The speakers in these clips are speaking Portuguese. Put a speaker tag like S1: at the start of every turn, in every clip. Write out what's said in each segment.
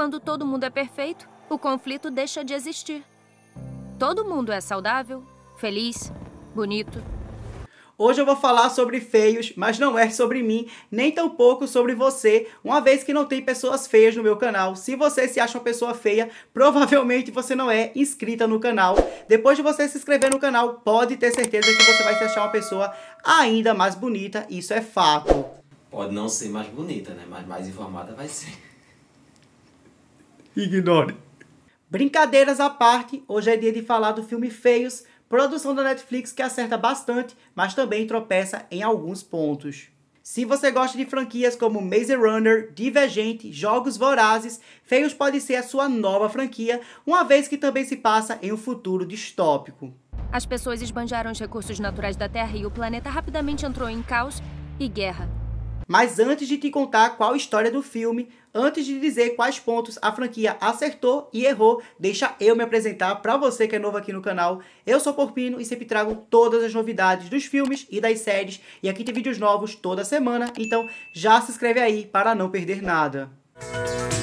S1: Quando todo mundo é perfeito, o conflito deixa de existir. Todo mundo é saudável, feliz, bonito. Hoje eu vou falar sobre feios, mas não é sobre mim, nem tampouco sobre você, uma vez que não tem pessoas feias no meu canal. Se você se acha uma pessoa feia, provavelmente você não é inscrita no canal. Depois de você se inscrever no canal, pode ter certeza que você vai se achar uma pessoa ainda mais bonita, isso é fato. Pode não ser mais bonita, né? Mas mais informada vai ser. Ignore. Brincadeiras à parte, hoje é dia de falar do filme Feios, produção da Netflix que acerta bastante, mas também tropeça em alguns pontos. Se você gosta de franquias como Maze Runner, Divergente, Jogos Vorazes, Feios pode ser a sua nova franquia, uma vez que também se passa em um futuro distópico. As pessoas esbanjaram os recursos naturais da Terra e o planeta rapidamente entrou em caos e guerra. Mas antes de te contar qual história do filme, antes de dizer quais pontos a franquia acertou e errou, deixa eu me apresentar para você que é novo aqui no canal. Eu sou Porpino e sempre trago todas as novidades dos filmes e das séries. E aqui tem vídeos novos toda semana, então já se inscreve aí para não perder nada. Música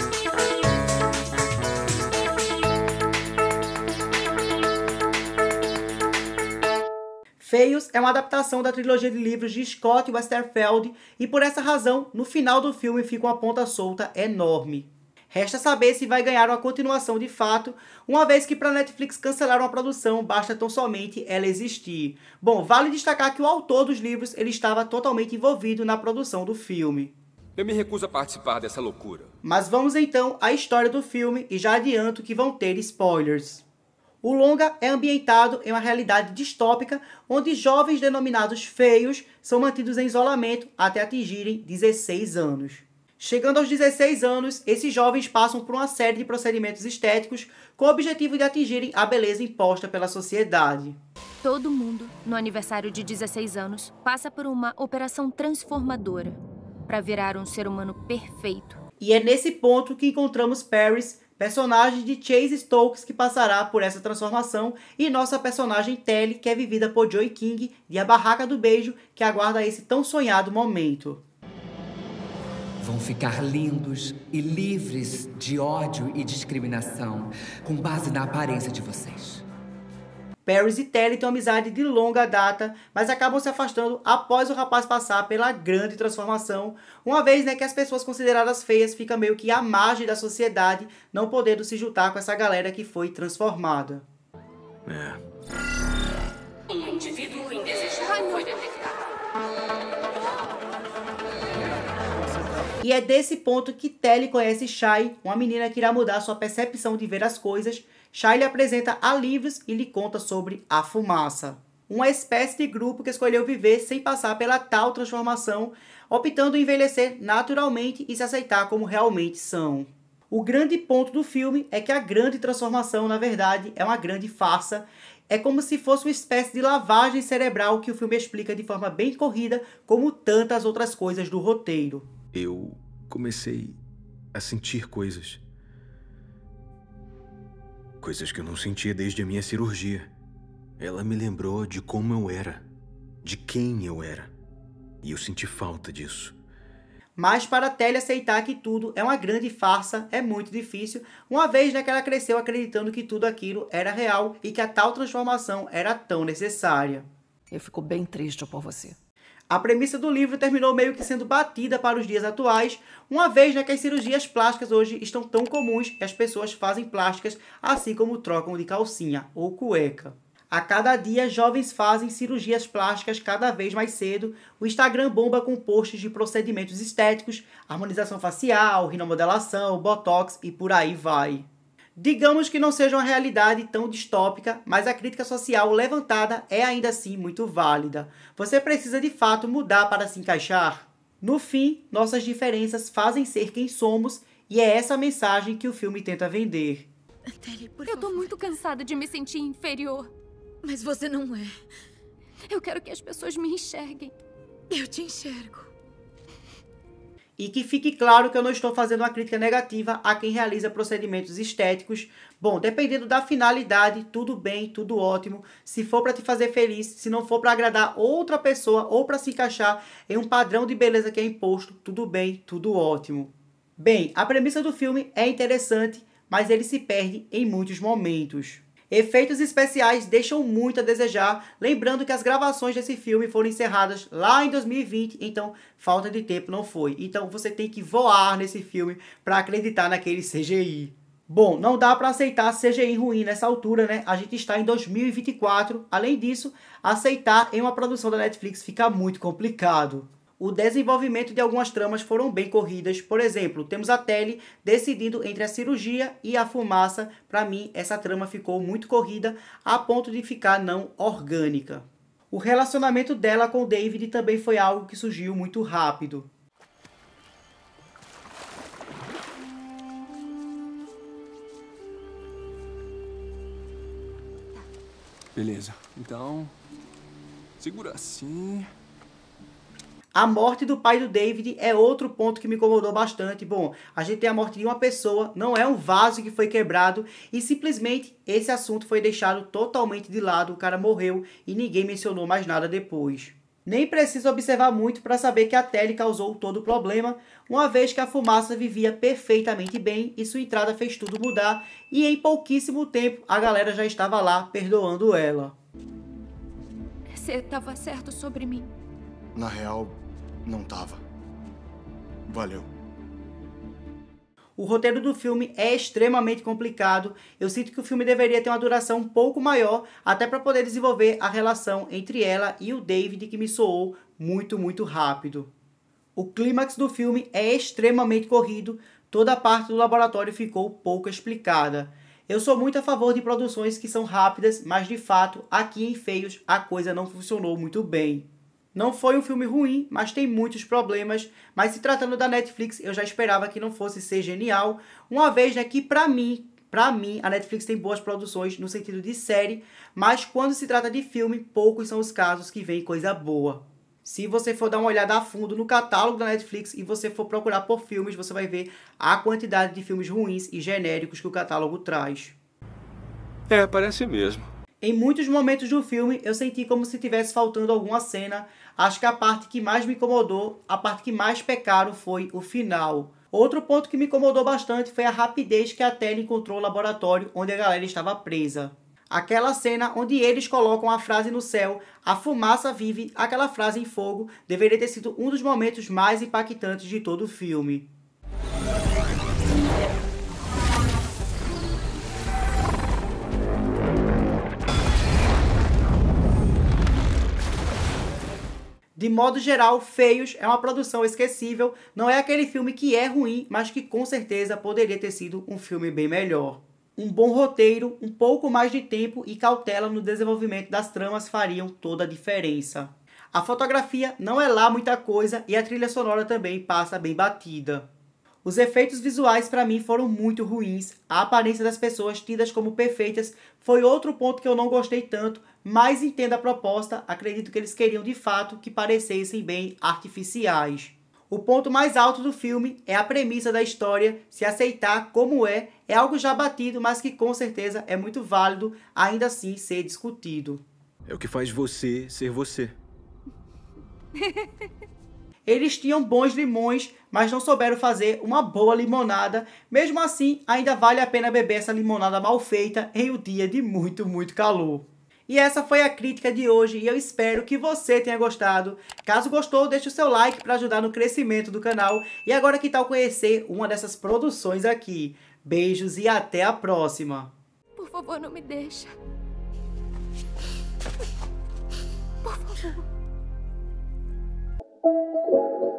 S1: Feios é uma adaptação da trilogia de livros de Scott Westerfeld e por essa razão, no final do filme fica uma ponta solta enorme. Resta saber se vai ganhar uma continuação de fato, uma vez que para Netflix cancelar uma produção basta tão somente ela existir. Bom, vale destacar que o autor dos livros ele estava totalmente envolvido na produção do filme. Eu me recuso a participar dessa loucura. Mas vamos então à história do filme e já adianto que vão ter spoilers. O longa é ambientado em uma realidade distópica onde jovens denominados feios são mantidos em isolamento até atingirem 16 anos. Chegando aos 16 anos, esses jovens passam por uma série de procedimentos estéticos com o objetivo de atingirem a beleza imposta pela sociedade. Todo mundo, no aniversário de 16 anos, passa por uma operação transformadora para virar um ser humano perfeito. E é nesse ponto que encontramos Paris personagem de Chase Stokes que passará por essa transformação, e nossa personagem Telly, que é vivida por Joy King, de A Barraca do Beijo, que aguarda esse tão sonhado momento. Vão ficar lindos e livres de ódio e discriminação com base na aparência de vocês. Paris e Telly têm uma amizade de longa data, mas acabam se afastando após o rapaz passar pela grande transformação, uma vez né, que as pessoas consideradas feias ficam meio que à margem da sociedade, não podendo se juntar com essa galera que foi transformada. É. Um indivíduo indesejado E é desse ponto que Telly conhece Shai, uma menina que irá mudar sua percepção de ver as coisas, Shai apresenta apresenta Livros e lhe conta sobre a fumaça. Uma espécie de grupo que escolheu viver sem passar pela tal transformação, optando envelhecer naturalmente e se aceitar como realmente são. O grande ponto do filme é que a grande transformação, na verdade, é uma grande farsa. É como se fosse uma espécie de lavagem cerebral que o filme explica de forma bem corrida, como tantas outras coisas do roteiro. Eu comecei a sentir coisas coisas que eu não sentia desde a minha cirurgia. Ela me lembrou de como eu era, de quem eu era. E eu senti falta disso. Mas para Telly aceitar que tudo é uma grande farsa é muito difícil, uma vez né, que ela cresceu acreditando que tudo aquilo era real e que a tal transformação era tão necessária. Eu fico bem triste por você. A premissa do livro terminou meio que sendo batida para os dias atuais, uma vez né, que as cirurgias plásticas hoje estão tão comuns que as pessoas fazem plásticas, assim como trocam de calcinha ou cueca. A cada dia, jovens fazem cirurgias plásticas cada vez mais cedo. O Instagram bomba com posts de procedimentos estéticos, harmonização facial, rinomodelação, botox e por aí vai. Digamos que não seja uma realidade tão distópica, mas a crítica social levantada é ainda assim muito válida. Você precisa de fato mudar para se encaixar? No fim, nossas diferenças fazem ser quem somos e é essa a mensagem que o filme tenta vender. Eu tô muito cansada de me sentir inferior. Mas você não é. Eu quero que as pessoas me enxerguem. Eu te enxergo. E que fique claro que eu não estou fazendo uma crítica negativa a quem realiza procedimentos estéticos. Bom, dependendo da finalidade, tudo bem, tudo ótimo. Se for para te fazer feliz, se não for para agradar outra pessoa ou para se encaixar em um padrão de beleza que é imposto, tudo bem, tudo ótimo. Bem, a premissa do filme é interessante, mas ele se perde em muitos momentos. Efeitos especiais deixam muito a desejar, lembrando que as gravações desse filme foram encerradas lá em 2020, então falta de tempo não foi. Então você tem que voar nesse filme para acreditar naquele CGI. Bom, não dá para aceitar CGI ruim nessa altura, né? A gente está em 2024. Além disso, aceitar em uma produção da Netflix fica muito complicado o desenvolvimento de algumas tramas foram bem corridas. Por exemplo, temos a Telly decidindo entre a cirurgia e a fumaça. Para mim, essa trama ficou muito corrida a ponto de ficar não orgânica. O relacionamento dela com o David também foi algo que surgiu muito rápido. Beleza, então segura assim. A morte do pai do David é outro ponto que me incomodou bastante. Bom, a gente tem a morte de uma pessoa, não é um vaso que foi quebrado e simplesmente esse assunto foi deixado totalmente de lado. O cara morreu e ninguém mencionou mais nada depois. Nem precisa observar muito para saber que a tele causou todo o problema, uma vez que a fumaça vivia perfeitamente bem e sua entrada fez tudo mudar, e em pouquíssimo tempo a galera já estava lá perdoando ela. Você estava certo sobre mim. Na real, não tava. Valeu. O roteiro do filme é extremamente complicado. Eu sinto que o filme deveria ter uma duração um pouco maior, até para poder desenvolver a relação entre ela e o David, que me soou muito, muito rápido. O clímax do filme é extremamente corrido, toda a parte do laboratório ficou pouco explicada. Eu sou muito a favor de produções que são rápidas, mas de fato, aqui em Feios, a coisa não funcionou muito bem. Não foi um filme ruim, mas tem muitos problemas. Mas se tratando da Netflix, eu já esperava que não fosse ser genial. Uma vez né, que, para mim, para mim, a Netflix tem boas produções no sentido de série, mas quando se trata de filme, poucos são os casos que vem coisa boa. Se você for dar uma olhada a fundo no catálogo da Netflix e você for procurar por filmes, você vai ver a quantidade de filmes ruins e genéricos que o catálogo traz. É, parece mesmo. Em muitos momentos do filme, eu senti como se tivesse faltando alguma cena Acho que a parte que mais me incomodou, a parte que mais pecaram foi o final. Outro ponto que me incomodou bastante foi a rapidez que a Tela encontrou o laboratório onde a galera estava presa. Aquela cena onde eles colocam a frase no céu, a fumaça vive, aquela frase em fogo, deveria ter sido um dos momentos mais impactantes de todo o filme. De modo geral, Feios é uma produção esquecível, não é aquele filme que é ruim, mas que com certeza poderia ter sido um filme bem melhor. Um bom roteiro, um pouco mais de tempo e cautela no desenvolvimento das tramas fariam toda a diferença. A fotografia não é lá muita coisa e a trilha sonora também passa bem batida. Os efeitos visuais para mim foram muito ruins. A aparência das pessoas tidas como perfeitas foi outro ponto que eu não gostei tanto, mas entenda a proposta, acredito que eles queriam de fato que parecessem bem artificiais. O ponto mais alto do filme é a premissa da história, se aceitar como é, é algo já batido, mas que com certeza é muito válido ainda assim ser discutido. É o que faz você ser você. Eles tinham bons limões, mas não souberam fazer uma boa limonada. Mesmo assim, ainda vale a pena beber essa limonada mal feita em um dia de muito, muito calor. E essa foi a crítica de hoje e eu espero que você tenha gostado. Caso gostou, deixe o seu like para ajudar no crescimento do canal. E agora que tal conhecer uma dessas produções aqui. Beijos e até a próxima. Por favor, não me deixa. Por favor.